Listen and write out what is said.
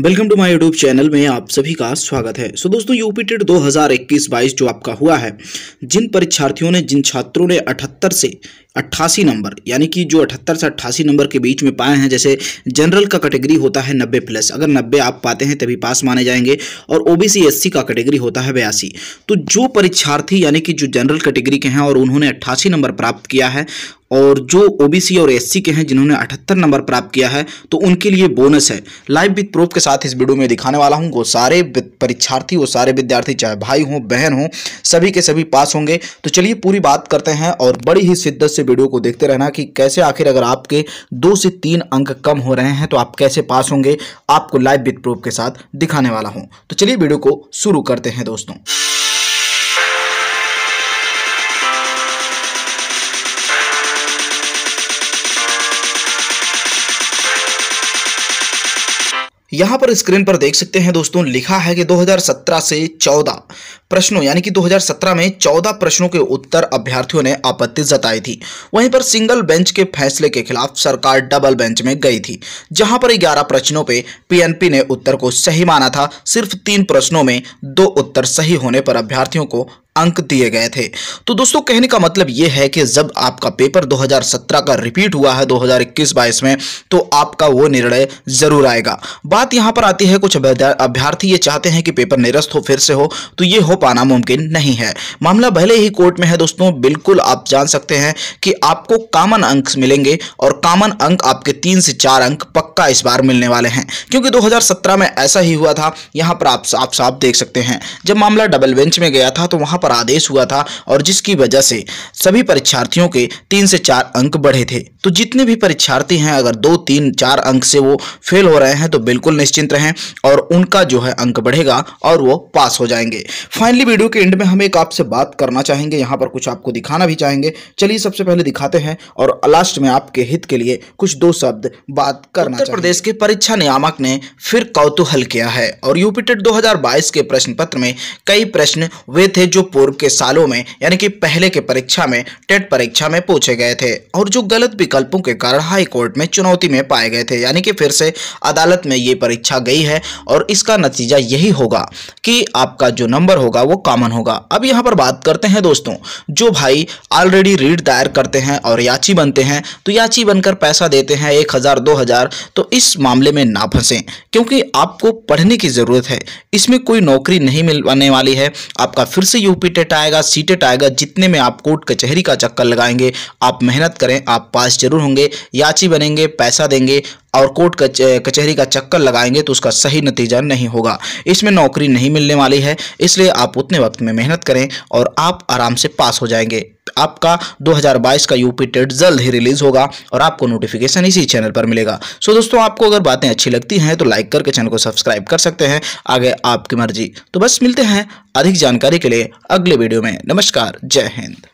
welcome to my YouTube channel में आप सभी का स्वागत है सो so, दोस्तों यूपी टेट दो हज़ार जो आपका हुआ है जिन परीक्षार्थियों ने जिन छात्रों ने 78 से अट्ठासी नंबर यानी कि जो अठहत्तर से अट्ठासी नंबर के बीच में पाए हैं जैसे जनरल का कैटेगरी होता है नब्बे प्लस अगर नब्बे आप पाते हैं तभी पास माने जाएंगे और ओ बी का कैटेगरी होता है बयासी तो जो परीक्षार्थी यानी कि जो जनरल कैटेगरी के हैं और उन्होंने अट्ठासी नंबर प्राप्त किया है और जो ओबीसी और एससी के हैं जिन्होंने 78 नंबर प्राप्त किया है तो उनके लिए बोनस है लाइव विथ प्रूफ के साथ इस वीडियो में दिखाने वाला हूं वो सारे परीक्षार्थी वो सारे विद्यार्थी चाहे भाई हों बहन हों सभी के सभी पास होंगे तो चलिए पूरी बात करते हैं और बड़ी ही शिद्दत से से वीडियो को देखते रहना कि कैसे आखिर अगर आपके दो से तीन अंक कम हो रहे हैं तो आप कैसे पास होंगे आपको लाइव विथ प्रूफ के साथ दिखाने वाला हूँ तो चलिए वीडियो को शुरू करते हैं दोस्तों यहां पर स्क्रीन पर देख सकते हैं दोस्तों लिखा है कि 2017 से 14 प्रश्नों यानी कि 2017 में 14 प्रश्नों के उत्तर अभ्यर्थियों ने आपत्ति जताई थी वहीं पर सिंगल बेंच के फैसले के खिलाफ सरकार डबल बेंच में गई थी जहां पर 11 प्रश्नों पे पीएनपी ने उत्तर को सही माना था सिर्फ तीन प्रश्नों में दो उत्तर सही होने पर अभ्यर्थियों को अंक दिए गए थे तो दोस्तों कहने का मतलब यह है कि जब आपका पेपर 2017 का रिपीट हुआ है 2021-22 में तो आपका वो निर्णय जरूर आएगा बात यहाँ पर आती है कुछ अभ्यर्थी ये चाहते हैं कि पेपर निरस्त हो फिर से हो तो ये हो पाना मुमकिन नहीं है मामला भले ही कोर्ट में है दोस्तों बिल्कुल आप जान सकते हैं कि आपको कामन अंक मिलेंगे और कामन अंक आपके तीन से चार अंक पक्का इस बार मिलने वाले हैं क्योंकि दो में ऐसा ही हुआ था यहां पर आप साफ देख सकते हैं जब मामला डबल बेंच में गया था तो वहां पर आदेश हुआ था और जिसकी वजह से सभी परीक्षार्थियों के तीन से चार अंक बढ़े थे तो जितने भी परीक्षार्थी हैं अगर दो तीन चार अंक से वो फेल हो रहे हैं तो बिल्कुल निश्चिंत रहें और उनका जो है अंक बढ़ेगा और वो पास हो जाएंगे फाइनली वीडियो के एंड में हम एक आपसे बात करना चाहेंगे यहाँ पर कुछ आपको दिखाना भी चाहेंगे चलिए सबसे पहले दिखाते हैं और लास्ट में आपके हित के लिए कुछ दो शब्द बात करना उत्तर प्रदेश के परीक्षा नियामक ने फिर कौतूहल किया है और यूपीटेट 2022 के प्रश्न पत्र में कई प्रश्न वे थे जो पूर्व के सालों में यानी कि पहले के परीक्षा में टेट परीक्षा में पूछे गए थे और जो गलत विकल्पों के कारण हाई कोर्ट में चुनौती में पाए गए थे यानी कि फिर से अदालत में ये परीक्षा गई है और इसका नतीजा यही होगा कि आपका जो नंबर होगा वो कॉमन होगा अब यहाँ पर बात करते हैं दोस्तों जो भाई ऑलरेडी रीड दायर करते हैं और याची बनते हैं तो याची बनकर पैसा देते हैं एक हज़ार दो हज़ार तो इस मामले में ना फंसें क्योंकि आपको पढ़ने की ज़रूरत है इसमें कोई नौकरी नहीं मिलवाने वाली है आपका फिर से यू टेट आएगा सीटेट आएगा जितने में आप कोर्ट कचहरी का चक्कर लगाएंगे आप मेहनत करें आप पास जरूर होंगे याची बनेंगे पैसा देंगे और कोर्ट कचहरी का चक्कर लगाएंगे तो उसका सही नतीजा नहीं होगा इसमें नौकरी नहीं मिलने वाली है इसलिए आप उतने वक्त में मेहनत करें और आप आराम से पास हो जाएंगे आपका 2022 का यूपी टेट जल्द ही रिलीज होगा और आपको नोटिफिकेशन इसी चैनल पर मिलेगा सो दोस्तों आपको अगर बातें अच्छी लगती हैं तो लाइक करके चैनल को सब्सक्राइब कर सकते हैं आगे आपकी मर्जी तो बस मिलते हैं अधिक जानकारी के लिए अगले वीडियो में नमस्कार जय हिंद